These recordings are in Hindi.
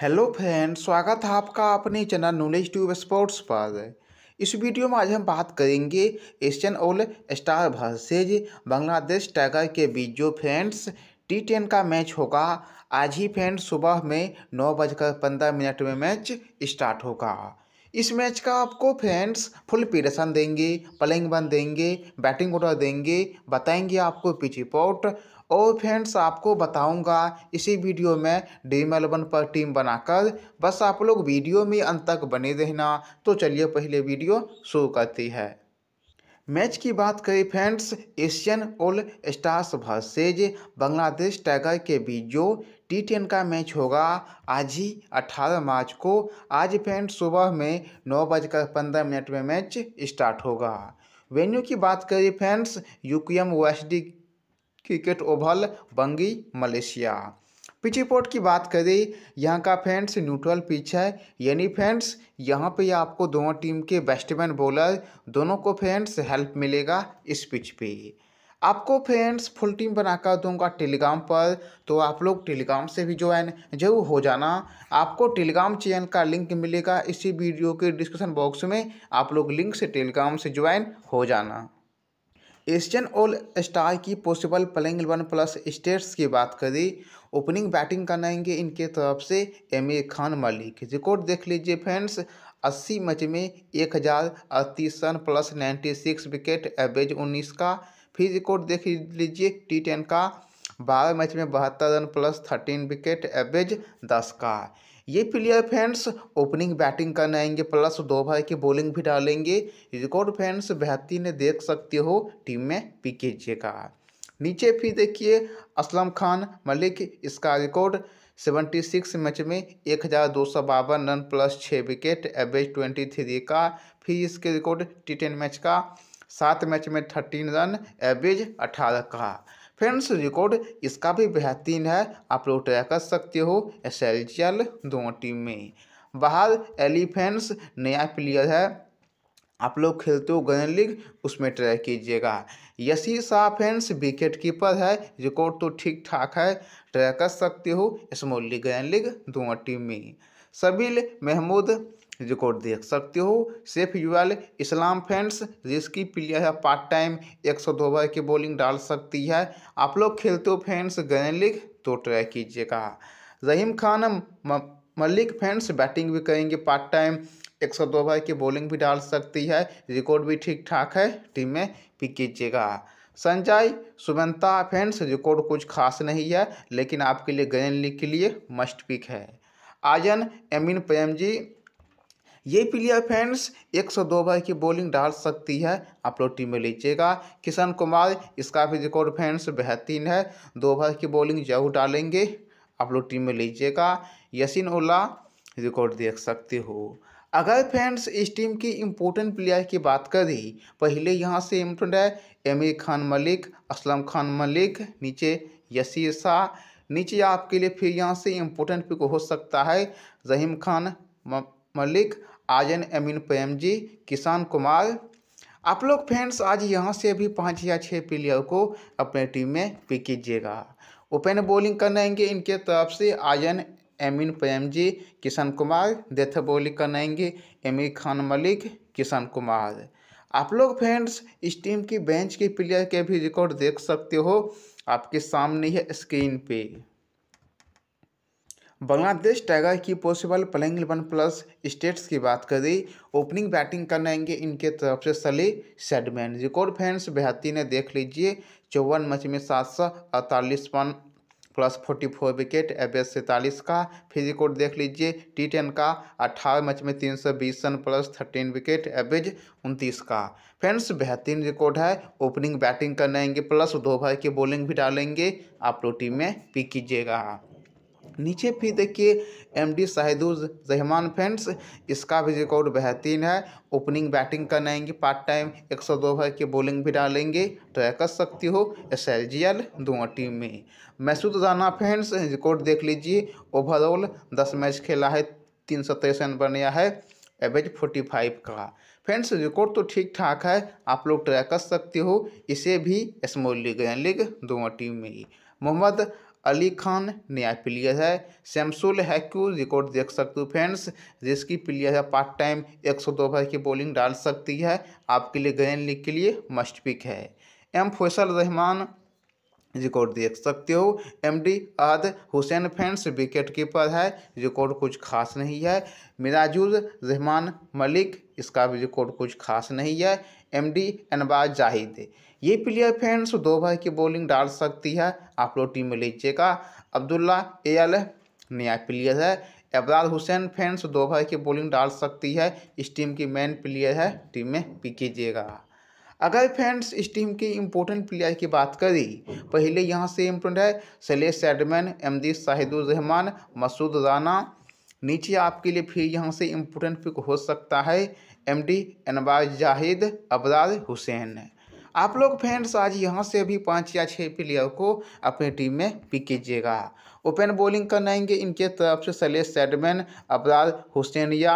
हेलो फ्रेंड स्वागत है आपका अपने चैनल नॉलेज ट्यूब स्पोर्ट्स पर इस वीडियो में आज हम बात करेंगे Asian all star versus Bangladesh tiger के बीच जो फ्रेंड्स टी टेन का मैच होगा आज ही फ्रेंड्स सुबह में नौ बजकर पंद्रह मिनट में मैच स्टार्ट होगा इस मैच का आपको फ्रेंड्स फुल पीरेशन देंगे प्लेइंग बन देंगे बैटिंग ऑर्डर देंगे बताएंगे आपको पिच रिपोर्ट और फ्रेंड्स आपको बताऊंगा इसी वीडियो में ड्रीम एलेवन पर टीम बनाकर बस आप लोग वीडियो में अंत तक बने रहना तो चलिए पहले वीडियो शुरू करती है मैच की बात करें friends Asian all stars versus Bangladesh tiger के बीच जो टी टेन का मैच होगा आज ही अठारह मार्च को आज फ्रेंड सुबह में नौ बजकर पंद्रह मिनट में मैच स्टार्ट होगा वेन्यू की बात करें friends UKM D cricket oval Bangi Malaysia pitch report की बात करें यहाँ का फ्रेंड्स न्यूट्रल पिच है यानी फ्रेंड्स यहाँ पे आपको दोनों टीम के बैट्समैन बॉलर दोनों को फ्रेंड्स हेल्प मिलेगा इस पिच पे आपको फ्रेंड्स फुल टीम बनाकर दूंगा टेलीग्राम पर तो आप लोग टेलीग्राम से भी ज्वाइन जरूर हो जाना आपको टेलीग्राम चैनल का लिंक मिलेगा इसी वीडियो के डिस्क्रिप्शन बॉक्स में आप लोग लिंक से टेलीग्राम से ज्वाइन हो जाना एशियन ऑल स्टार की possible playing one plus stats की बात करें ओपनिंग बैटिंग करनाएंगे इनके तरफ से M A Khan Malik record देख लीजिए फ्रेंड्स अस्सी मैच में एक हज़ार run plus ninety six wicket average उन्नीस का फिर रिकॉर्ड देख लीजिए टी टेन का बारह मैच में बहत्तर run plus thirteen wicket average दस का ये प्लेयर फ्रेंड्स ओपनिंग बैटिंग करने आएंगे प्लस दो भाई की बॉलिंग भी डालेंगे रिकॉर्ड फ्रेंड्स बेहतरीन देख सकते हो टीम में पी का नीचे फिर देखिए असलम खान मलिक इसका रिकॉर्ड सेवेंटी सिक्स मैच में एक हज़ार दो सौ बावन रन प्लस छः विकेट एवरेज ट्वेंटी थ्री का फिर इसके रिकॉर्ड टी टेन मैच का सात मैच में थर्टीन रन एवरेज अठारह का फ्रेंड्स रिकॉर्ड इसका भी बेहतरीन है आप लोग ट्राई कर सकते हो एल दोनों टीम में बाहर एलिफेंट्स नया प्लेयर है आप लोग खेलते हो गन लीग उसमें ट्राई कीजिएगा Yasir Shah fans wicket keeper है रिकॉर्ड तो ठीक ठाक है ट्रैक कर सकते हो स्मॉल लीग गन लीग दोनों टीम में सबिल महमूद रिकॉर्ड देख सकते हो सेफ यूएल इस्लाम फैंस जिसकी प्लेयर है पार्ट टाइम एक सौ दो ओवर की बॉलिंग डाल सकती है आप लोग खेलते हो फैंस गन लीग तो ट्राई कीजिएगा रहीम खान मलिक फैंस बैटिंग भी करेंगे पार्ट टाइम एक सौ दो ओवर की बॉलिंग भी डाल सकती है रिकॉर्ड भी ठीक ठाक है टीम में पिक कीजिएगा संजय सुमंता फैंस रिकॉर्ड कुछ खास नहीं है लेकिन आपके लिए गयन लीग के लिए मस्ट पिक है आजन एमिन प्रेम जी ये प्लेयर फ्रेंड्स 102 ओवर की बॉलिंग डाल सकती है आप लोग टीम में लीजिएगा किशन कुमार इसका भी रिकॉर्ड फ्रेंड्स बेहतरीन है दो ओवर की बॉलिंग जरूर डालेंगे आप लोग टीम में लीजिएगा यसिन ओला रिकॉर्ड देख सकते हो अगर फ्रेंड्स इस टीम की इम्पोर्टेंट प्लेयर की बात करें पहले यहाँ से इम्पोर्टेंट है एम खान मलिक असलम खान मलिक नीचे यसीर शाह नीचे आपके लिए फिर यहाँ से इम्पोर्टेंट पिक हो सकता है जहीम खान मलिक आर्यन अमीन जी किसान कुमार आप लोग फ्रेंड्स आज यहाँ से भी पाँच या छः प्लेयर को अपने टीम में पिक कीजिएगा ओपन बॉलिंग करनाएंगे इनके तरफ से आयन एमिन पेम जी किशन कुमार डेथ बॉलिंग करनाएंगे एमिर खान मलिक किशन कुमार आप लोग फ्रेंड्स इस टीम की बेंच के प्लेयर के भी रिकॉर्ड देख सकते हो आपके सामने है स्क्रीन पे बांग्लादेश टाइगर की possible playing eleven plus stats की बात करें ओपनिंग बैटिंग करने आएंगे इनके तरफ से सली सेडमैन रिकॉर्ड फैंस बेहती ने देख लीजिए चौवन मैच में सात सौ अड़तालीस one plus forty four wicket average सैंतालीस का फिर रिकॉर्ड देख लीजिए टी टेन का अट्ठारह मैच में तीन सौ बीस run plus thirteen wicket average उनतीस का फ्रेंड्स बेहतरीन रिकॉर्ड है ओपनिंग बैटिंग करने आएंगे प्लस दो भाई की बॉलिंग भी डालेंगे आप लोग टीम में पिक कीजिएगा नीचे फिर देखिए एम डी रहमान फ्रेंड्स इसका भी रिकॉर्ड बेहतरीन है ओपनिंग बैटिंग आएंगे पार्ट टाइम एक सौ दो भर की बॉलिंग भी डालेंगे ट्राई कर सकती हो एस एल जी एल दोनों टीम में मैसूद राना फ्रेंड्स रिकॉर्ड देख लीजिए ओवरऑल दस मैच खेला है तीन सौ बन बनाया है एवरेज फोर्टी फाइव का फ्रेंड्स रिकॉर्ड तो ठीक ठाक है आप लोग ट्राई कर सकते हो इसे भी स्मॉल लीग लीग दोनों टीम में ही मोहम्मद अली खान नया प्लेयर है शमसुल हैक्यू रिकॉर्ड देख सकते हो फ्रेंड्स जिसकी प्लेयर है पार्ट टाइम एक सौ दो ओवर की बॉलिंग डाल सकती है आपके लिए ग्रैंड लीग के लिए मस्ट पिक है एम फैसल रहमान रिकॉर्ड देख सकते हो M D Ahad Hussain fans wicket keeper है रिकॉर्ड कुछ खास नहीं है मिराजुल रहमान मलिक इसका भी रिकॉर्ड कुछ खास नहीं है एम डी अनबाज जाहिद ये प्लेयर फ्रेंड्स दो भाई की बॉलिंग डाल सकती है आप लोग टीम में लीजिएगा अब्दुल्ला एल नया प्लेयर है अबराज हुसैन फैंस दो भाई की बॉलिंग डाल सकती है इस टीम की मेन प्लेयर है टीम में पिक कीजिएगा अगर फ्रेंड्स इस टीम के इम्पोर्टेंट प्लेयर की बात करी पहले यहाँ से इम्पोर्टेंट है सले सैडमैन एमदी शाहिदुररहमान मसूद राना नीचे आपके लिए फिर यहाँ से इम्पोर्टेंट पिक हो सकता है एमडी अनबाज जाहिद अबराज हुसैन आप लोग फ्रेंड्स आज यहाँ से भी पाँच या छः प्लेयर को अपनी टीम में पिक कीजिएगा ओपन बॉलिंग करनाएंगे इनके तरफ से सलेश सैडमैन अबराज हुसैन या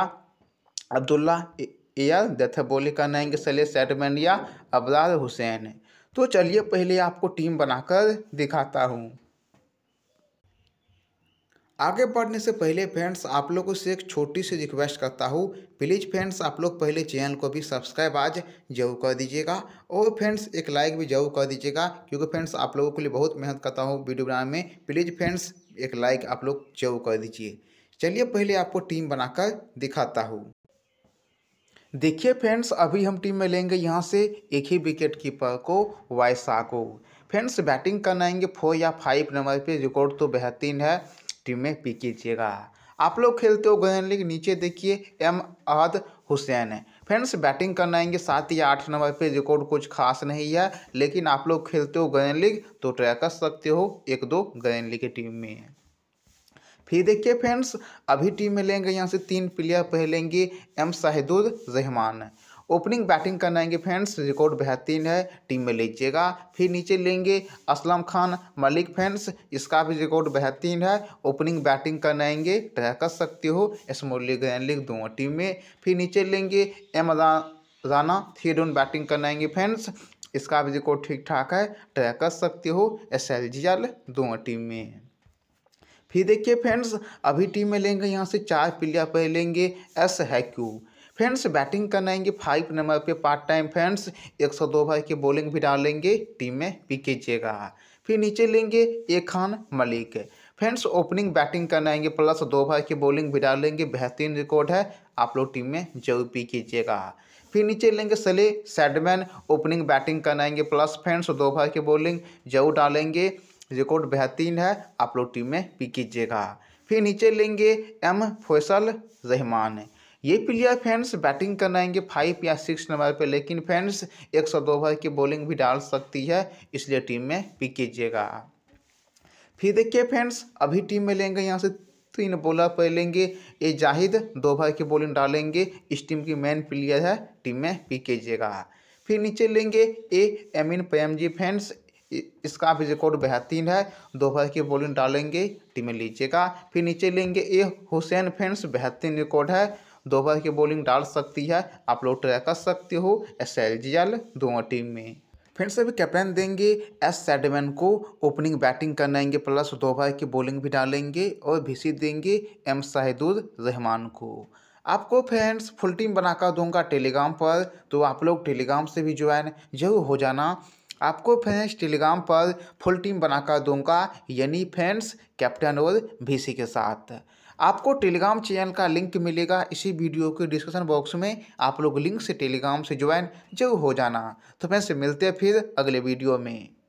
अब्दुल्ला एयर डेथ बॉलिंग करनाएंगे सलेश सैडमैन या अबराज हुसैन तो चलिए पहले आपको टीम बनाकर दिखाता हूँ आगे बढ़ने से पहले फ्रेंड्स आप लोगों से एक छोटी सी रिक्वेस्ट करता हूँ प्लीज़ फ्रेंड्स आप लोग पहले चैनल को भी सब्सक्राइब आज जरूर कर दीजिएगा और फ्रेंड्स एक लाइक भी जरूर कर दीजिएगा क्योंकि फ्रेंड्स आप लोगों के लिए बहुत मेहनत करता हूँ वीडियो बनाने में प्लीज़ फ्रेंड्स एक लाइक आप लोग जरूर कर दीजिए चलिए पहले आपको टीम बनाकर दिखाता हूँ देखिए फ्रेंड्स अभी हम टीम में लेंगे यहाँ से एक ही विकेट कीपर को वायसा को फ्रेंड्स बैटिंग करना आएंगे फोर या फाइव नंबर पे रिकॉर्ड तो बेहतरीन है टीम में पिक कीजिएगा आप लोग खेलते हो गोयन लीग नीचे देखिए एम अहद हुसैन है फ्रेंड्स बैटिंग करना आएंगे सात या आठ नंबर पे रिकॉर्ड कुछ खास नहीं है लेकिन आप लोग खेलते हो गयन लीग तो ट्राई कर सकते हो एक दो गयन लीग की टीम में फिर देखिए फ्रेंड्स अभी टीम में लेंगे यहाँ से तीन प्लेयर पहलेंगे M Shahidur Rahman opening batting करने आएंगे फैंस रिकॉर्ड बेहतरीन है टीम में लीजिएगा फिर नीचे लेंगे असलम खान मलिक फैंस इसका भी रिकॉर्ड बेहतरीन है ओपनिंग बैटिंग करने आएंगे ट्रह कर सकते हो स्मॉल लीग ग्रैंड लीग दोनों टीम में फिर नीचे लेंगे M Rana three run batting करने आएंगे फैंस इसका भी रिकॉर्ड ठीक ठाक है ट्रह कर सकते हो एस एल जी एल दोनों टीम में फिर देखिए फ्रेंड्स अभी टीम में लेंगे यहाँ से चार प्लेयर पहले लेंगे एस हैक्यू फ्रेंड्स बैटिंग आएंगे फाइव नंबर पे पार्ट टाइम फ्रेंड्स एक सौ दो भाई की बॉलिंग भी डालेंगे टीम में पीके कीजिएगा फिर नीचे लेंगे A Khan Malik friends opening batting आएंगे प्लस दो भाई की बॉलिंग भी डालेंगे बेहतरीन रिकॉर्ड है आप लोग टीम में जरूर पी कीजिएगा फिर नीचे लेंगे सले सैडमैन ओपनिंग बैटिंग आएंगे प्लस फ्रेंड्स दो भाई की बॉलिंग जरूर डालेंगे रिकॉर्ड बेहतरीन है आप लोग टीम में पी कीजिएगा फिर नीचे लेंगे एम फैसल रहमान ये प्लेयर फ्रेंड्स बैटिंग करना आएंगे फाइव या सिक्स नंबर पे लेकिन फ्रेंड्स एक सौ दो ओवर की बॉलिंग भी डाल सकती है इसलिए टीम में पिक कीजिएगा फिर देखिए फ्रेंड्स अभी टीम में लेंगे यहाँ से तीन बॉलर लेंगे ये जाहिद दो ओवर की बॉलिंग डालेंगे इस टीम की मेन प्लेयर है टीम में पिक कीजिएगा फिर नीचे लेंगे ए एमिन जी फैंस इसका भी रिकॉर्ड बेहतरीन है दो ओवर की बॉलिंग डालेंगे टीम में लीजिएगा फिर नीचे लेंगे ए हुसैन फैंस बेहतरीन रिकॉर्ड है दोपहर की बॉलिंग डाल सकती है आप लोग ट्राई कर सकते हो एस एल जी एल दोनों टीम में फ्रेंड्स अभी कैप्टन देंगे एस सैडमैन को ओपनिंग बैटिंग करनाएंगे प्लस दोपहर की बॉलिंग भी डालेंगे और भिसी देंगे एम शाहिदुर रहमान को आपको फ्रेंड्स फुल टीम बनाकर दूंगा टेलीग्राम पर तो आप लोग टेलीग्राम से भी ज्वाइन जरूर हो जाना आपको फ्रेंड्स टेलीग्राम पर फुल टीम बनाकर दूंगा यानी फ्रेंड्स कैप्टन और भीसी के साथ आपको टेलीग्राम चैनल का लिंक मिलेगा इसी वीडियो के डिस्क्रिप्शन बॉक्स में आप लोग लिंक से टेलीग्राम से ज्वाइन जरूर हो जाना तो फ्रेंड्स मिलते हैं फिर अगले वीडियो में